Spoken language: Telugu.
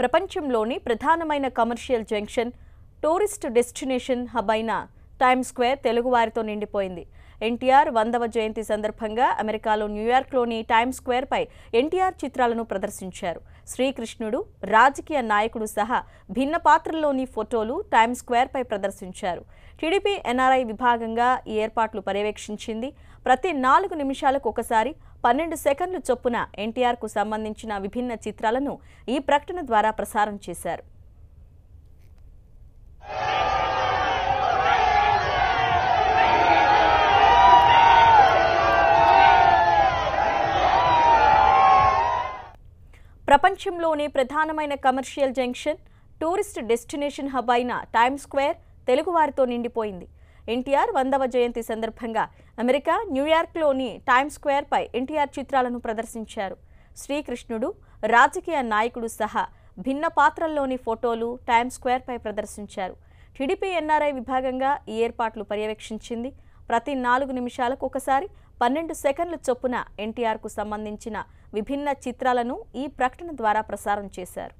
ప్రపంచంలోని ప్రధానమైన commercial junction tourist destination hub అయిన టైమ్ స్క్వేర్ తెలుగువారితో నిండిపోయింది ఎన్టీఆర్ వందవ జయంతి సందర్భంగా అమెరికాలో న్యూయార్క్లోని టైమ్ స్క్వేర్పై ఎన్టీఆర్ చిత్రాలను ప్రదర్శించారు శ్రీకృష్ణుడు రాజకీయ నాయకుడు సహా భిన్న పాత్రల్లోని ఫోటోలు టైమ్ స్క్వేర్పై ప్రదర్శించారు టీడీపీ ఎన్ఆర్ఐ విభాగంగా ఈ ఏర్పాట్లు పర్యవేక్షించింది ప్రతి నాలుగు నిమిషాలకు ఒకసారి పన్నెండు సెకండ్లు చొప్పున ఎన్టీఆర్కు సంబంధించిన విభిన్న చిత్రాలను ఈ ప్రకటన ద్వారా ప్రసారం చేశారు ప్రపంచంలోనే ప్రధానమైన commercial junction tourist destination hub అయిన టైమ్ స్క్వేర్ తెలుగువారితో నిండిపోయింది ఎన్టీఆర్ వందవ జయంతి సందర్భంగా అమెరికా న్యూయార్క్లోని టైమ్ స్క్వేర్పై ఎన్టీఆర్ చిత్రాలను ప్రదర్శించారు శ్రీకృష్ణుడు రాజకీయ నాయకుడు సహా భిన్న పాత్రల్లోని ఫోటోలు టైమ్ స్క్వేర్పై ప్రదర్శించారు టీడీపీ ఎన్ఆర్ఐ విభాగంగా ఈ ఏర్పాట్లు పర్యవేక్షించింది ప్రతి నాలుగు నిమిషాలకు ఒకసారి పన్నెండు సెకండ్ల చొప్పున ఎన్టీఆర్కు సంబంధించిన విభిన్న చిత్రాలను ఈ ప్రకటన ద్వారా ప్రసారం చేశారు